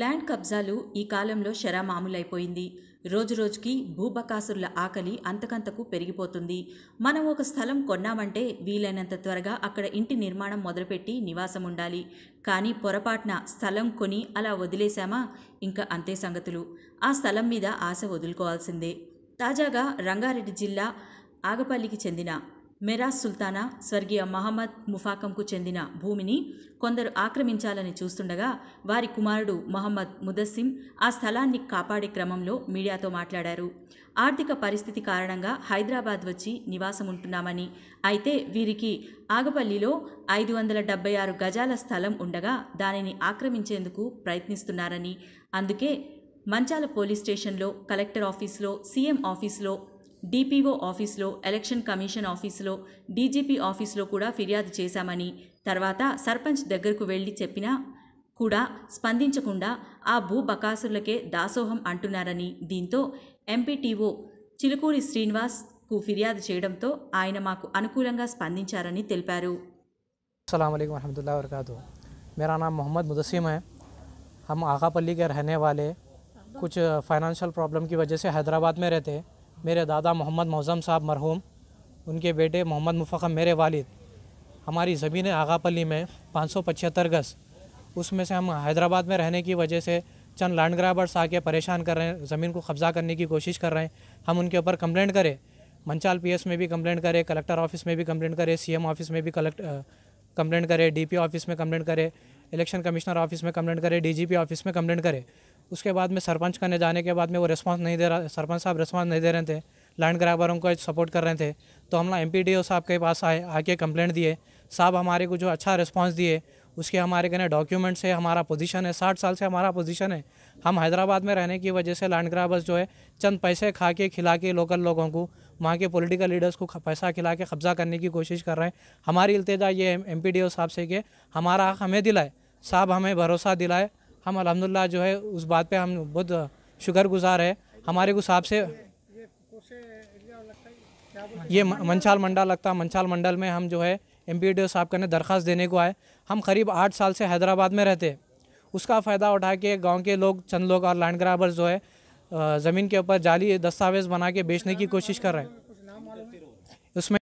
land కబ్జాలు ఈ కాలంలో షరా మామూలైపోయింది రోజురోజుకి భూబకాసురుల ఆకలి అంతకంతకు పెరిగిపోతుంది మనం ఒక స్థలం కొన్నామంటే వీలైనంత త్వరగా అక్కడ ఇంటి నిర్మాణం మొదలుపెట్టి నివాసం ఉండాలి కానీ పొరపాటున స్థలం కొని అలా వదిలేశామా ఇంకా అంతే సంగతులు ఆ స్థలం మీద ఆశ వదులుకోవాల్సిందే తాజాగా రంగారెడ్డి జిల్లా ఆగపల్లికి చెందిన మెరాజ్ సుల్తానా స్వర్గీయ మహమ్మద్ ముఫాకంకు చెందిన భూమిని కొందరు ఆక్రమించాలని చూస్తుండగా వారి కుమారుడు మహమ్మద్ ముదస్సిం ఆ స్థలాన్ని కాపాడే క్రమంలో మీడియాతో మాట్లాడారు ఆర్థిక పరిస్థితి కారణంగా హైదరాబాద్ వచ్చి నివాసం ఉంటున్నామని అయితే వీరికి ఆగపల్లిలో ఐదు వందల డెబ్బై ఆరు గజాల స్థలం ఉండగా దానిని ఆక్రమించేందుకు ప్రయత్నిస్తున్నారని అందుకే మంచాల పోలీస్ స్టేషన్లో కలెక్టర్ ఆఫీస్లో సీఎం ఆఫీస్లో డిపిఓ ఆఫీస్లో ఎలక్షన్ కమిషన్ ఆఫీసులో డీజీపీ ఆఫీసులో కూడా ఫిర్యాదు చేశామని తర్వాత సర్పంచ్ దగ్గరకు వెళ్ళి చెప్పినా కూడా స్పందించకుండా ఆ భూ బకాసులకే దాసోహం అంటున్నారని దీంతో ఎంపీటీఓ చిలుకూరి శ్రీనివాస్కు ఫిర్యాదు చేయడంతో ఆయన మాకు అనుకూలంగా స్పందించారని తెలిపారు అస్సలం వరహతుల్ला వరకూ మేరా నామ్ మొహమ్మద్ ముదసిమ్ హై హమ్ ఆకాపల్లి రహనే వాలే कुछ फाइनेंशियल प्रॉब्लम की वजह मेरे दादा मोहम्मद मौज़म साहब मरहूम उनके बेटे मोहम्मद मुफ़म मेरे वालिद हमारी ज़मीन आगापली में पाँच सौ पचहत्तर गज़ उसमें से हम हैदराबाद में रहने की वजह से चंद लैंड ग्राबर्स आके परेशान कर रहे हैं ज़मीन को कब्ज़ा करने की कोशिश कर रहे हैं हम उनके ऊपर कंप्लेंट करें मंचाल पीएस में भी कंप्लेंट करें कलेक्टर ऑफिस में भी कंप्लेंट करें सीएम ऑफिस में भी कलेक्ट कंप्लेंट करें डीपी ऑफिस में कंप्लेंट करें इलेक्शन कमिश्नर ऑफिस में कंप्लेंट करें डीजीपी ऑफिस में कंप्लेंट करें उसके बाद में सरपंच करने जाने के बाद में वो रिस्पॉन्स नहीं दे रहा सरपंच साहब रिस्पॉन्स नहीं दे रहे थे लैंड ग्राबरों को सपोर्ट कर रहे थे तो हम एम पी साहब के पास आए आके कंप्लेंट दिए साहब हमारे को जो अच्छा रिस्पॉन्स दिए उसके हमारे कहने डॉक्यूमेंट्स है हमारा पोजीशन है साठ साल से हमारा पोजीशन है हम हैदराबाद में रहने की वजह से लैंड ग्राबर्स जो है चंद पैसे खा के खिला के लोकल लोगों को वहाँ के पॉलिटिकल लीडर्स को पैसा खिला के कब्जा करने की कोशिश कर रहे हैं हमारी इल्तजा ये एम पी साहब से कि हमारा हक हमें दिलाए साहब हमें भरोसा दिलाए हम अलहमदिल्ला जो है उस बात पे हम बहुत शुक्र गुज़ार है हमारे को साहब से ये मंचाल मंडल लगता है मंचाल मंडल में हम जो है एम पी डी साहब का दरख्वास्त देने को आए हम करीब आठ साल से हैदराबाद में रहते उसका फ़ायदा उठा के गाँव के लोग चंद लोग और लैंड ग्राबर जो है ज़मीन के ऊपर जाली दस्तावेज़ बना के बेचने की कोशिश कर रहे हैं उसमें